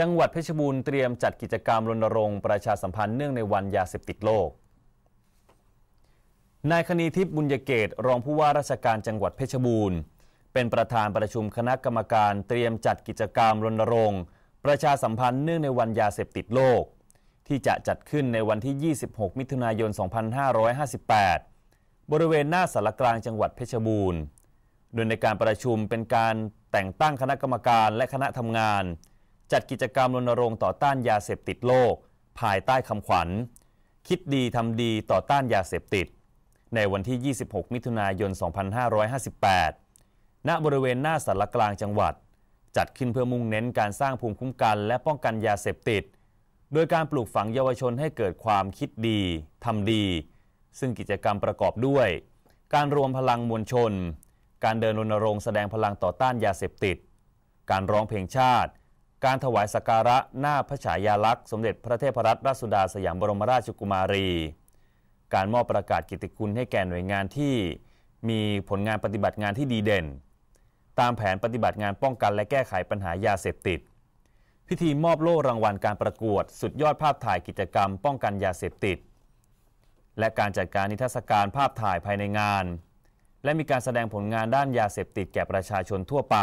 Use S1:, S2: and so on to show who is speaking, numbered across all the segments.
S1: จังหวัดเพชรบูรณ์เตรียมจัดกิจกรรมรณรงค์ประชาสัมพันธ์เนื่องในวันยาเสพติดโลก นายคณีทิพย์บุญยเกต รองผู้ว่าราชการจังหวัดเพชรบูรณ์ เป็นประธานประชุมคณะกรรมการเตรียมจัดกิจกรรมรณรงค์ ประชาสัมพันธ์เนื่องในวันยาเสพติดโลก ที่จะจัดขึ้นในวันที่ 26 มิถุนายน 2558 บริเวณหน้าสารกลางจังหวัดเพชรบูรณ์ โดยในการประชุมเป็นการแต่งตั้งคณะกรรมการและคณะทำงานจัดกิจกรรมรณรงค์ต่อต้านยาเสพติดโลก ภายใต้คำขวัญคิดดีทำดีต่อต้านยาเสพติด ในวันที่ 26 มิถุนายน 2558 ณ บริเวณหน้าสารกลางจังหวัด จัดขึ้นเพื่อมุ่งเน้นการสร้างภูมิคุ้มกันและป้องกันยาเสพติด โดยการปลูกฝังเยาวชนให้เกิดความคิดดีทำดี ซึ่งกิจกรรมประกอบด้วย การรวมพลังมวลชน การเดินรณรงค์แสดงพลังต่อต้านยาเสพติด การร้องเพลงชาติการถวายสักการะหน้าพระฉายาลักษณ์สมเด็จพระเทพรัตนราชสุดาสยามบรมราชกุมารี การมอบประกาศกิตติคุณให้แก่หน่วยงานที่มีผลงานปฏิบัติงานที่ดีเด่น ตามแผนปฏิบัติงานป้องกันและแก้ไขปัญหายาเสพติด พิธีมอบโล่รางวัลการประกวดสุดยอดภาพถ่ายกิจกรรมป้องกันยาเสพติด และการจัดการนิทรรศการภาพถ่ายภายในงาน และมีการแสดงผลงานด้านยาเสพติดแก่ประชาชนทั่วไป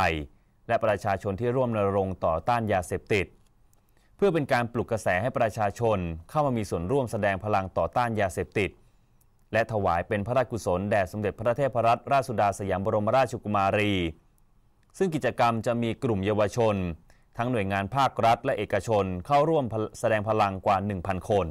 S1: และประชาชนที่ร่วมรณรงค์ต่อต้านยาเสพติด เพื่อเป็นการปลุกกระแสให้ประชาชนเข้ามามีส่วนร่วมแสดงพลังต่อต้านยาเสพติด และถวายเป็นพระราชกุศลแด่สมเด็จพระเทพรัตนราชสุดาสยามบรมราชกุมารี ซึ่งกิจกรรมจะมีกลุ่มเยาวชน ทั้งหน่วยงานภาครัฐ และเอกชนเข้าร่วมแสดงพลังกว่า 1,000 คน